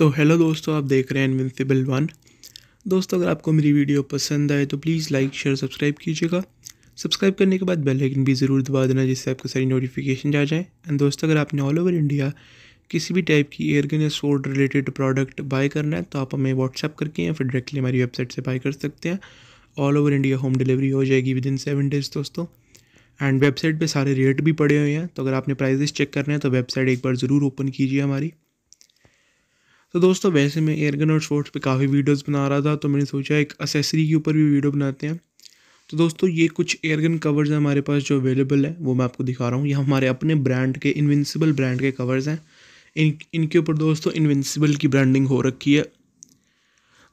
तो हेलो दोस्तों आप देख रहे हैं इनविंसिबल वन दोस्तों अगर आपको मेरी वीडियो पसंद आए तो प्लीज़ लाइक शेयर सब्सक्राइब कीजिएगा सब्सक्राइब करने के बाद बेल आइकन भी ज़रूर दबा देना जिससे आपको सारी नोटिफिकेशन आ जाए एंड दोस्तों अगर आपने ऑल ओवर इंडिया किसी भी टाइप की एयरगन या सोड रिलेटेड प्रोडक्ट बाय करना है तो आप हमें व्हाट्सअप करके या फिर डायरेक्टली हमारी वेबसाइट से बाय कर सकते हैं all over India home delivery हो जाएगी विद इन सेवन डेज़ दोस्तों एंड वेबसाइट पे सारे रेट भी पड़े हुए हैं तो अगर आपने प्राइजेस चेक करने हैं तो वेबसाइट एक बार ज़रूर ओपन कीजिए हमारी तो दोस्तों वैसे मैं एयरगन और शॉर्ट्स पे काफ़ी वीडियोस बना रहा था तो मैंने सोचा एक असेसरी के ऊपर भी वीडियो बनाते हैं तो दोस्तों ये कुछ एयरगन कवर्स हैं हमारे पास जो अवेलेबल है वो मैं आपको दिखा रहा हूँ ये हमारे अपने ब्रांड के इन्विंसिबल ब्रांड के कवर्स हैं इन इनके ऊपर दोस्तों इन्विंसिबल की ब्रांडिंग हो रखी है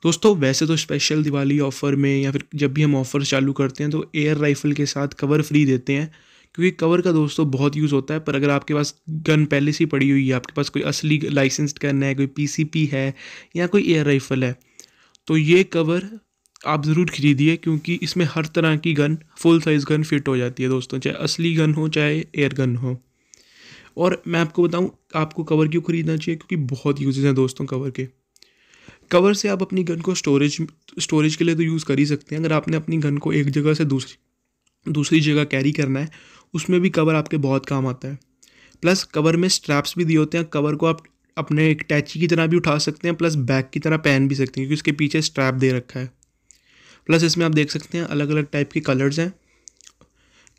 दोस्तों वैसे तो स्पेशल दिवाली ऑफ़र में या फिर जब भी हम ऑफ़र चालू करते हैं तो एयर राइफ़ल के साथ कवर फ्री देते हैं क्योंकि कवर का दोस्तों तो बहुत यूज़ होता है पर अगर आपके पास गन पहले से पड़ी हुई है आपके पास कोई असली लाइसेंस्ड गन है कोई पी है या कोई एयर राइफल है तो ये कवर आप ज़रूर खरीदिए क्योंकि इसमें हर तरह की gun full size gun fit हो जाती है दोस्तों चाहे असली गन हो चाहे एयर गन हो और मैं आपको बताऊं आपको कवर क्यों ख़रीदना चाहिए क्योंकि बहुत यूजेज हैं दोस्तों कवर के कवर से आप अपनी गन को स्टोरेज स्टोरेज के लिए तो यूज़ कर ही सकते हैं अगर आपने अपनी गन को एक जगह से दूसरी दूसरी जगह कैरी करना है उसमें भी कवर आपके बहुत काम आता है प्लस कवर में स्ट्रैप्स भी दिए होते हैं कवर को आप अपने एक टैची की तरह भी उठा सकते हैं प्लस बैग की तरह पहन भी सकते हैं क्योंकि उसके पीछे स्ट्रैप दे रखा है प्लस इसमें आप देख सकते हैं अलग अलग टाइप के कलर्स हैं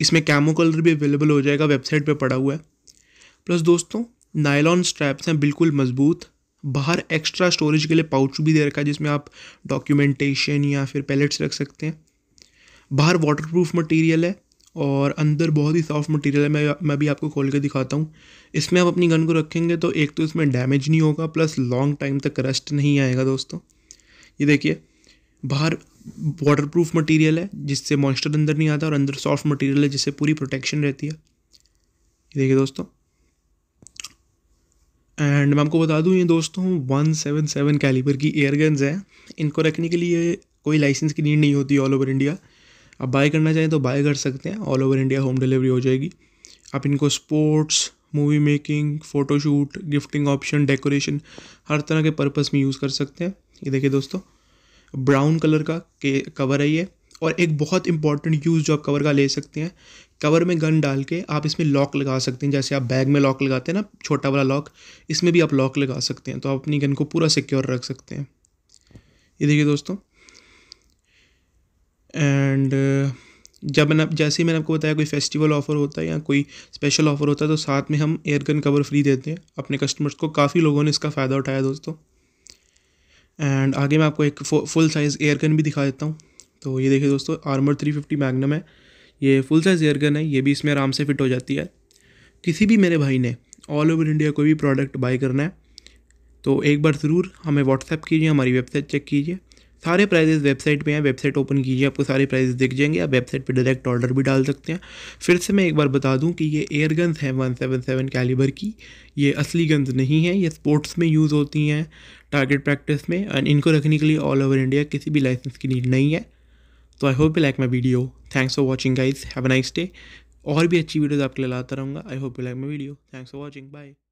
इसमें कैमो कलर भी अवेलेबल हो जाएगा वेबसाइट पे पड़ा हुआ है प्लस दोस्तों नायलॉन स्ट्रैप्स हैं बिल्कुल मजबूत बाहर एक्स्ट्रा स्टोरेज के लिए पाउच भी दे रखा है जिसमें आप डॉक्यूमेंटेशन या फिर पैलेट्स रख सकते हैं बाहर वाटरप्रूफ मटेरियल है और अंदर बहुत ही सॉफ्ट मटेरियल है मैं मैं भी आपको खोल के दिखाता हूँ इसमें आप अपनी गन को रखेंगे तो एक तो इसमें डैमेज नहीं होगा प्लस लॉन्ग टाइम तक रस्ट नहीं आएगा दोस्तों ये देखिए बाहर वाटर प्रूफ मटीरियल है जिससे मॉइस्चर अंदर नहीं आता और अंदर सॉफ्ट मटीरियल है जिससे पूरी प्रोटेक्शन रहती है ये देखिए दोस्तों एंड मैं आपको बता दूं ये दोस्तों वन सेवन सेवन कैलीबर की एयरगन्स हैं इनको रखने के लिए कोई लाइसेंस की नीड नहीं होती ऑल ओवर इंडिया आप बाय करना चाहें तो बाय कर सकते हैं all over India home delivery हो जाएगी आप इनको sports movie making photoshoot gifting option decoration हर तरह के पर्पज़ में यूज़ कर सकते हैं ये देखिए दोस्तों ब्राउन कलर का के कवर है ये और एक बहुत इंपॉर्टेंट यूज़ जो आप कवर का ले सकते हैं कवर में गन डाल के आप इसमें लॉक लगा सकते हैं जैसे आप बैग में लॉक लगाते हैं ना छोटा वाला लॉक इसमें भी आप लॉक लगा सकते हैं तो आप अपनी गन को पूरा सिक्योर रख सकते हैं ये देखिए दोस्तों एंड uh, जब मैंने जैसे ही मैंने आपको बताया कोई फेस्टिवल ऑफ़र होता है या कोई स्पेशल ऑफ़र होता है तो साथ में हम एयर गन कवर फ्री देते हैं अपने कस्टमर्स को काफ़ी लोगों ने इसका फ़ायदा उठाया दोस्तों एंड आगे मैं आपको एक फुल साइज़ एयर गन भी दिखा देता हूँ तो ये देखिए दोस्तों आर्मर थ्री फिफ्टी मैगनम है ये फुल साइज़ एयर गन है ये भी इसमें आराम से फिट हो जाती है किसी भी मेरे भाई ने ऑल ओवर इंडिया कोई भी प्रोडक्ट बाई करना है तो एक बार ज़रूर हमें व्हाट्सएप कीजिए हमारी वेबसाइट चेक कीजिए सारे प्राइजेज़ वेबसाइट पे हैं वेबसाइट ओपन कीजिए आपको सारे प्राइजेज़ दिख जाएंगे आप वेबसाइट पे डायरेक्ट ऑर्डर भी डाल सकते हैं फिर से मैं एक बार बता दूं कि ये एयर गन्स हैं वन सेवन सेवन कैलिबर की ये असली गन्स नहीं हैं ये स्पोर्ट्स में यूज़ होती हैं टारगेट प्रैक्टिस में एंड इनको रखने के लिए ऑल ओवर इंडिया किसी भी लाइसेंस की नीड नहीं है तो I hope you like my video thanks for watching guys have nice day और भी अच्छी वीडियोज़ आपके लिए लाता रहूँगा I hope you like my video thanks for watching bye